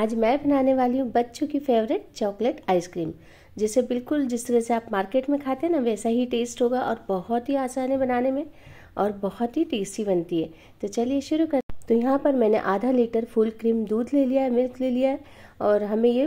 आज मैं बनाने वाली हूँ बच्चों की फेवरेट चॉकलेट आइसक्रीम जिसे बिल्कुल जिस तरह से आप मार्केट में खाते हैं ना वैसा ही टेस्ट होगा और बहुत ही आसान है बनाने में और बहुत ही टेस्टी बनती है तो चलिए शुरू कर तो यहाँ पर मैंने आधा लीटर फुल क्रीम दूध ले लिया है मिल्क ले लिया है और हमें ये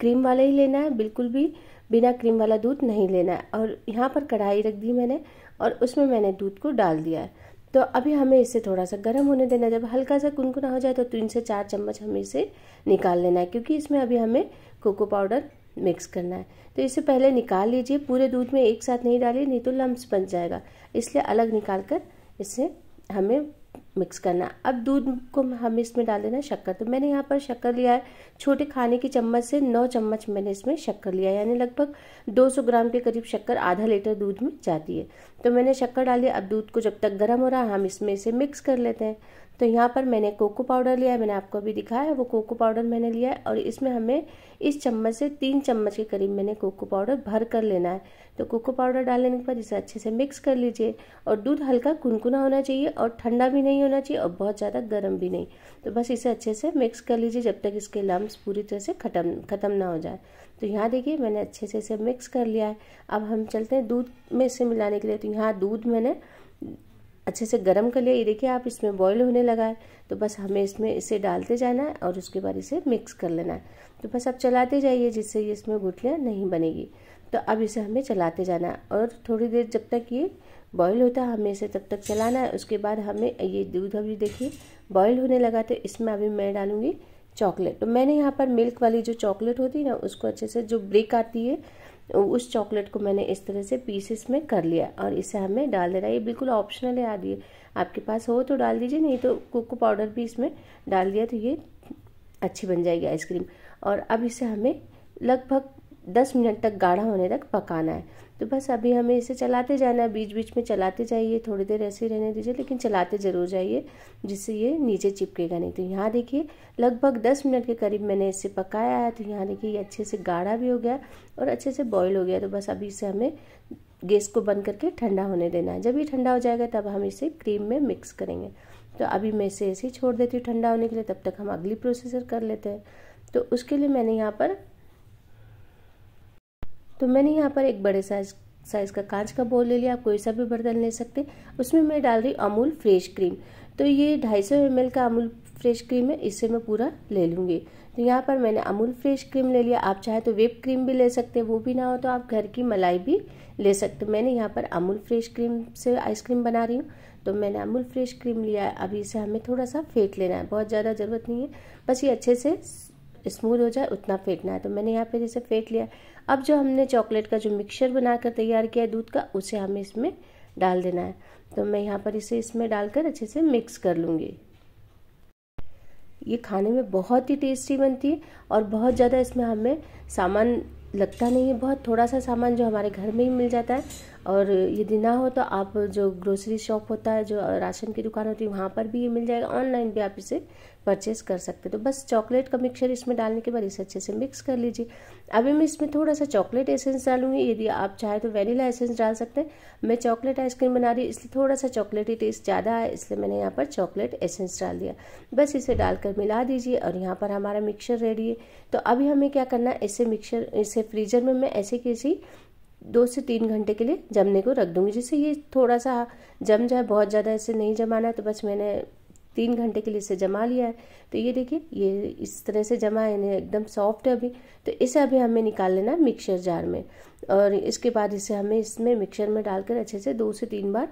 क्रीम वाला ही लेना है बिल्कुल भी बिना क्रीम वाला दूध नहीं लेना है और यहाँ पर कढ़ाई रख दी मैंने और उसमें मैंने दूध को डाल दिया है तो अभी हमें इसे थोड़ा सा गर्म होने देना जब हल्का सा कुनकुना हो जाए तो तीन से चार चम्मच हमें इसे निकाल लेना है क्योंकि इसमें अभी हमें कोको पाउडर मिक्स करना है तो इसे पहले निकाल लीजिए पूरे दूध में एक साथ नहीं डालिए नहीं तो लम्ब बन जाएगा इसलिए अलग निकाल कर इसे हमें मिक्स करना अब दूध को हमें इसमें डाल देना शक्कर तो मैंने यहाँ पर शक्कर लिया है छोटे खाने की चम्मच से नौ चम्मच मैंने इसमें शक्कर लिया है यानी लगभग 200 ग्राम के करीब शक्कर आधा लीटर दूध में जाती है तो मैंने शक्कर डाली अब दूध को जब तक गर्म हो रहा है हम इसमें इसे मिक्स कर लेते हैं तो यहाँ पर मैंने कोको पाउडर लिया है मैंने आपको अभी दिखाया वो कोको पाउडर मैंने लिया है और इसमें हमें इस चम्मच से तीन चम्मच के करीब मैंने कोको पाउडर भर कर लेना है तो कोको पाउडर डालने के बाद इसे अच्छे से मिक्स कर लीजिए और दूध हल्का कुनकुना होना चाहिए और ठंडा भी नहीं होना चाहिए और बहुत ज़्यादा गर्म भी नहीं तो बस इसे अच्छे से मिक्स कर लीजिए जब तक इसके लम्ब पूरी तरह से खत्म खत्म ना हो जाए तो यहाँ देखिए मैंने अच्छे से इसे मिक्स कर लिया है अब हम चलते हैं दूध में इसे मिलाने के लिए तो यहाँ दूध मैंने अच्छे से गर्म कर लिया ये देखिए आप इसमें बॉईल होने लगा है तो बस हमें इसमें इसे डालते जाना है और उसके बाद इसे मिक्स कर लेना है तो बस आप चलाते जाइए जिससे ये इसमें गुठलियाँ नहीं बनेगी तो अब इसे हमें चलाते जाना है और थोड़ी देर जब तक ये बॉईल होता है हमें इसे तब तक चलाना है उसके बाद हमें ये दूध अभी देखिए बॉयल होने लगा तो इसमें अभी मैं डालूँगी चॉकलेट तो मैंने यहाँ पर मिल्क वाली जो चॉकलेट होती है ना उसको अच्छे से जो ब्रेक आती है उस चॉकलेट को मैंने इस तरह से पीसेस में कर लिया और इसे हमें डाल देना ये बिल्कुल ऑप्शनल है आदि आपके पास हो तो डाल दीजिए नहीं तो कोको पाउडर भी इसमें डाल दिया तो ये अच्छी बन जाएगी आइसक्रीम और अब इसे हमें लगभग दस मिनट तक गाढ़ा होने तक पकाना है तो बस अभी हमें इसे चलाते जाना है बीच बीच में चलाते जाइए थोड़ी देर ऐसे ही रहने दीजिए लेकिन चलाते ज़रूर जाइए जिससे ये नीचे चिपकेगा नहीं तो यहाँ देखिए लगभग दस मिनट के करीब मैंने इसे पकाया है तो यहाँ देखिए ये अच्छे से गाढ़ा भी हो गया और अच्छे से बॉयल हो गया तो बस अभी इसे हमें गैस को बंद करके ठंडा होने देना है जब ये ठंडा हो जाएगा तब हम इसे क्रीम में मिक्स करेंगे तो अभी मैं इसे ऐसे ही छोड़ देती हूँ ठंडा होने के लिए तब तक हम अगली प्रोसेसर कर लेते हैं तो उसके लिए मैंने यहाँ पर तो मैंने यहाँ पर एक बड़े साइज साइज़ का कांच का बोल ले लिया आप कोई सा भी बर्तन ले सकते उसमें मैं डाल रही अमूल फ्रेश क्रीम तो ये ढाई सौ का अमूल फ्रेश क्रीम है इससे मैं पूरा ले लूँगी तो यहाँ पर मैंने अमूल फ्रेश क्रीम ले लिया आप चाहे तो वेप क्रीम भी ले सकते हैं वो भी ना हो तो आप घर की मलाई भी ले सकते मैंने यहाँ पर अमूल फ्रेश क्रीम से आइसक्रीम बना रही हूँ तो मैंने अमूल फ्रेश क्रीम लिया है अभी इसे हमें थोड़ा सा फेंट लेना है बहुत ज़्यादा ज़रूरत नहीं है बस ये अच्छे से स्मूथ हो जाए उतना फेंटना है तो मैंने यहाँ पे जैसे फेंट लिया अब जो हमने चॉकलेट का जो मिक्सचर बनाकर तैयार किया है दूध का उसे हमें इसमें डाल देना है तो मैं यहाँ पर इसे इसमें डालकर अच्छे से मिक्स कर लूँगी ये खाने में बहुत ही टेस्टी बनती है और बहुत ज़्यादा इसमें हमें सामान लगता नहीं है बहुत थोड़ा सा सामान जो हमारे घर में ही मिल जाता है और यदि ना हो तो आप जो ग्रोसरी शॉप होता है जो राशन की दुकान होती है वहाँ पर भी ये मिल जाएगा ऑनलाइन भी आप इसे परचेज कर सकते तो बस चॉकलेट का मिक्सचर इसमें डालने के बाद इसे अच्छे से मिक्स कर लीजिए अभी मैं इसमें थोड़ा सा चॉकलेट एसेंस डालूंगी यदि आप चाहे तो वेनिला एसेंस डाल सकते हैं मैं चॉकलेट आइसक्रीम बना रही इसलिए थोड़ा सा चॉकलेटी टेस्ट ज़्यादा है इसलिए मैंने यहाँ पर चॉकलेट एसेंस डाल दिया बस इसे डालकर मिला दीजिए और यहाँ पर हमारा मिक्सर रेडी है तो अभी हमें क्या करना है इसे मिक्सर इसे फ्रीजर में मैं ऐसे किसी दो से तीन घंटे के लिए जमने को रख दूंगी जैसे ये थोड़ा सा जम जाए बहुत ज़्यादा इसे नहीं जमाना है तो बस मैंने तीन घंटे के लिए इसे जमा लिया है तो ये देखिए ये इस तरह से जमा है इन्हें एकदम सॉफ्ट है अभी तो इसे अभी हमें निकाल लेना है मिक्सर जार में और इसके बाद इसे हमें इसमें मिक्सर में डालकर अच्छे से दो से तीन बार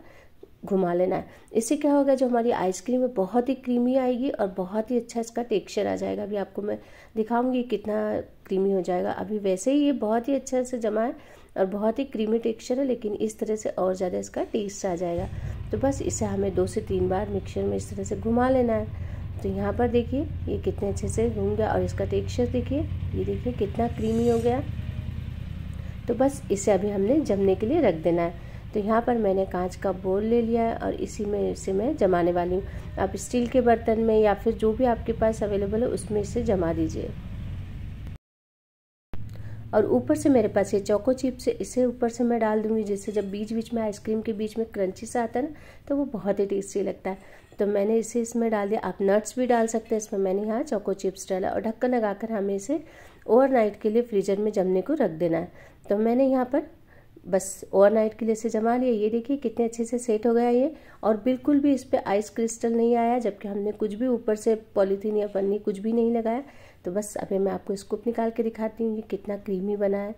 घुमा लेना है इससे क्या होगा जो हमारी आइसक्रीम है बहुत ही क्रीमी आएगी और बहुत ही अच्छा इसका टेक्सचर आ जाएगा अभी आपको मैं दिखाऊंगी कितना क्रीमी हो जाएगा अभी वैसे ही ये बहुत ही अच्छे से जमा है और बहुत ही क्रीमी टेक्सचर है लेकिन इस तरह से और ज़्यादा इसका टेस्ट आ जाएगा तो बस इसे हमें दो से तीन बार मिक्सचर में इस तरह से घुमा लेना है तो यहाँ पर देखिए ये कितने अच्छे से घूम गया और इसका टेक्सचर देखिए ये देखिए कितना क्रीमी हो गया तो बस इसे अभी हमने जमने के लिए रख देना है तो यहाँ पर मैंने कांच का बोल ले लिया है और इसी में इसे मैं जमाने वाली हूँ आप स्टील के बर्तन में या फिर जो भी आपके पास अवेलेबल है उसमें इसे जमा दीजिए और ऊपर से मेरे पास ये चौको चिप्स है इसे ऊपर से मैं डाल दूंगी जिससे जब बीच बीच में आइसक्रीम के बीच में क्रंची सा आता है ना तो वो बहुत ही टेस्टी लगता है तो मैंने इसे इसमें डाल दिया आप नट्स भी डाल सकते हैं इसमें मैंने यहाँ चौको चिप्स डाला और ढक्कन लगाकर हमें इसे ओवरनाइट के लिए फ्रीजर में जमने को रख देना है तो मैंने यहाँ पर बस ओवरनाइट के लिए इसे जमा लिया ये देखिए कितने अच्छे से सेट हो गया ये और बिल्कुल भी इस पर आइस क्रिस्टल नहीं आया जबकि हमने कुछ भी ऊपर से पॉलीथीन या पन्नी कुछ भी नहीं लगाया तो बस अभी मैं आपको स्कूप निकाल के दिखाती हूँ ये कितना क्रीमी बना है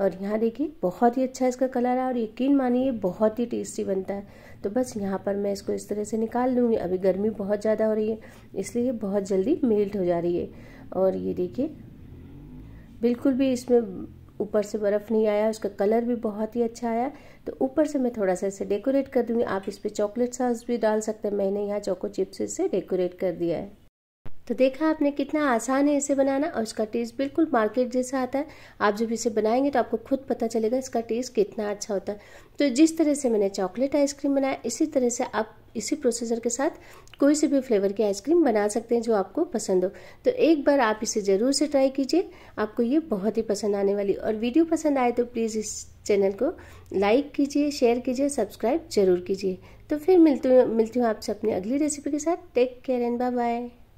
और यहाँ देखिए बहुत ही अच्छा इसका कलर है और यकीन मानिए बहुत ही टेस्टी बनता है तो बस यहाँ पर मैं इसको इस तरह से निकाल लूँगी अभी गर्मी बहुत ज़्यादा हो रही है इसलिए बहुत जल्दी मेल्ट हो जा रही है और ये देखिए बिल्कुल भी इसमें ऊपर से बर्फ़ नहीं आया उसका कलर भी बहुत ही अच्छा आया तो ऊपर से मैं थोड़ा सा इसे डेकोरेट कर दूंगी आप इस पर चॉकलेट सॉस भी डाल सकते हैं मैंने यहाँ चोको चिप्स से डेकोरेट कर दिया है तो देखा आपने कितना आसान है इसे बनाना और इसका टेस्ट बिल्कुल मार्केट जैसा आता है आप जब इसे बनाएंगे तो आपको खुद पता चलेगा इसका टेस्ट कितना अच्छा होता है तो जिस तरह से मैंने चॉकलेट आइसक्रीम बनाया इसी तरह से आप इसी प्रोसेसर के साथ कोई से भी फ्लेवर की आइसक्रीम बना सकते हैं जो आपको पसंद हो तो एक बार आप इसे ज़रूर से ट्राई कीजिए आपको ये बहुत ही पसंद आने वाली और वीडियो पसंद आए तो प्लीज़ इस चैनल को लाइक कीजिए शेयर कीजिए सब्सक्राइब जरूर कीजिए तो फिर मिलती हूँ मिलती हूँ आपसे अपनी अगली रेसिपी के साथ take care and bye bye